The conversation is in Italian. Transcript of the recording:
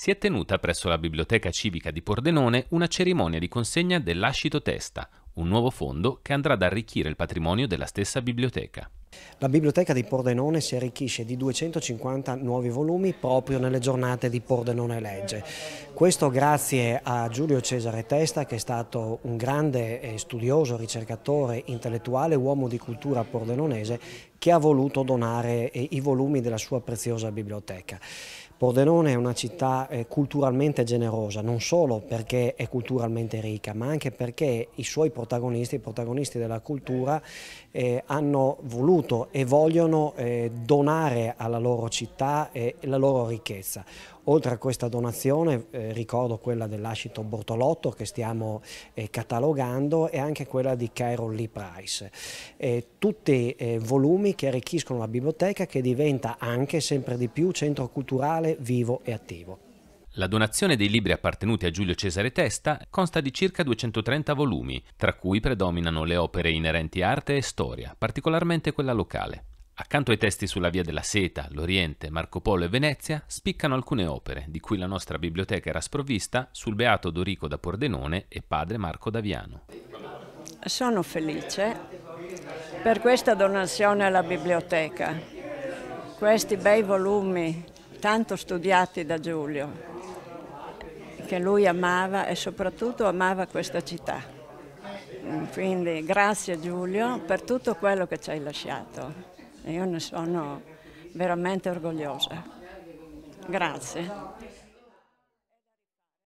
si è tenuta presso la Biblioteca Civica di Pordenone una cerimonia di consegna dell'Ascito Testa, un nuovo fondo che andrà ad arricchire il patrimonio della stessa biblioteca. La biblioteca di Pordenone si arricchisce di 250 nuovi volumi proprio nelle giornate di Pordenone Legge. Questo grazie a Giulio Cesare Testa che è stato un grande studioso, ricercatore, intellettuale, uomo di cultura pordenonese che ha voluto donare eh, i volumi della sua preziosa biblioteca. Pordenone è una città eh, culturalmente generosa, non solo perché è culturalmente ricca, ma anche perché i suoi protagonisti, i protagonisti della cultura, eh, hanno voluto e vogliono eh, donare alla loro città eh, la loro ricchezza. Oltre a questa donazione eh, ricordo quella dell'Ascito Bortolotto che stiamo eh, catalogando e anche quella di Cairo Lee Price. Eh, tutti eh, volumi che arricchiscono la biblioteca che diventa anche sempre di più centro culturale vivo e attivo. La donazione dei libri appartenuti a Giulio Cesare Testa consta di circa 230 volumi, tra cui predominano le opere inerenti arte e storia, particolarmente quella locale. Accanto ai testi sulla Via della Seta, l'Oriente, Marco Polo e Venezia, spiccano alcune opere, di cui la nostra biblioteca era sprovvista, sul Beato Dorico da Pordenone e padre Marco Daviano. Sono felice per questa donazione alla biblioteca, questi bei volumi tanto studiati da Giulio, che lui amava e soprattutto amava questa città. Quindi grazie Giulio per tutto quello che ci hai lasciato io ne sono veramente orgogliosa. Grazie.